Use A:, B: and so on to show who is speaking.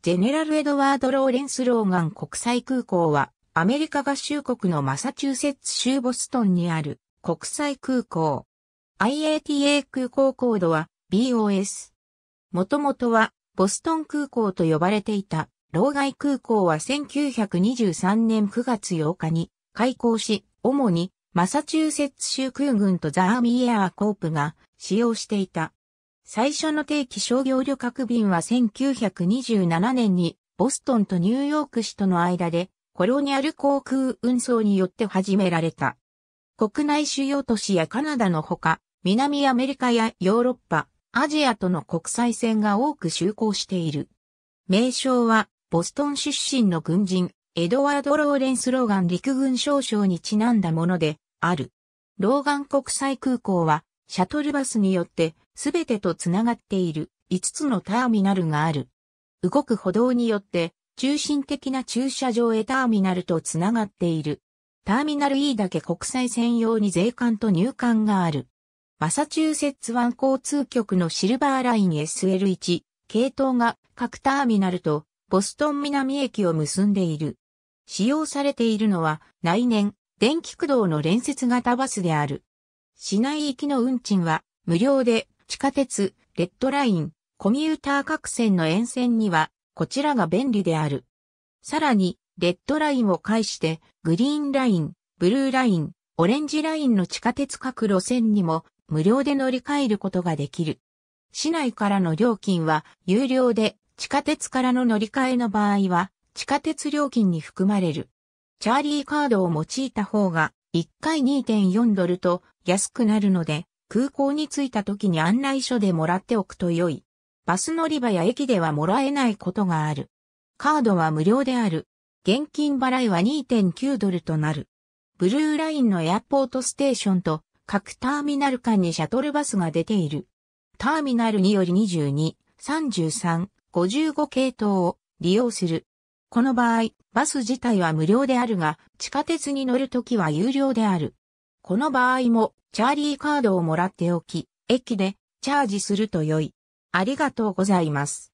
A: ジェネラル・エドワード・ローレンス・ローガン国際空港は、アメリカ合衆国のマサチューセッツ州ボストンにある国際空港。IATA 空港コードは BOS。もともとはボストン空港と呼ばれていた、老外空港は1923年9月8日に開港し、主にマサチューセッツ州空軍とザ・アーミー・エアー・コープが使用していた。最初の定期商業旅客便は1927年にボストンとニューヨーク市との間でコロニアル航空運送によって始められた。国内主要都市やカナダのほか、南アメリカやヨーロッパ、アジアとの国際線が多く就航している。名称は、ボストン出身の軍人、エドワード・ローレンス・ローガン陸軍少将にちなんだもので、ある。ローガン国際空港は、シャトルバスによってすべてとつながっている5つのターミナルがある。動く歩道によって中心的な駐車場へターミナルとつながっている。ターミナル E だけ国際専用に税関と入管がある。マサチューセッツ湾交通局のシルバーライン SL1 系統が各ターミナルとボストン南駅を結んでいる。使用されているのは来年電気駆動の連接型バスである。市内行きの運賃は無料で地下鉄、レッドライン、コミューター各線の沿線にはこちらが便利である。さらに、レッドラインを介してグリーンライン、ブルーライン、オレンジラインの地下鉄各路線にも無料で乗り換えることができる。市内からの料金は有料で地下鉄からの乗り換えの場合は地下鉄料金に含まれる。チャーリーカードを用いた方が1回2.4ドルと安くなるので、空港に着いた時に案内書でもらっておくと良い。バス乗り場や駅ではもらえないことがある。カードは無料である。現金払いは2.9ドルとなる。ブルーラインのエアポートステーションと各ターミナル間にシャトルバスが出ている。ターミナルにより22、33、55系統を利用する。この場合、バス自体は無料であるが、地下鉄に乗るときは有料である。この場合も、チャーリーカードをもらっておき、駅でチャージすると良い。ありがとうございます。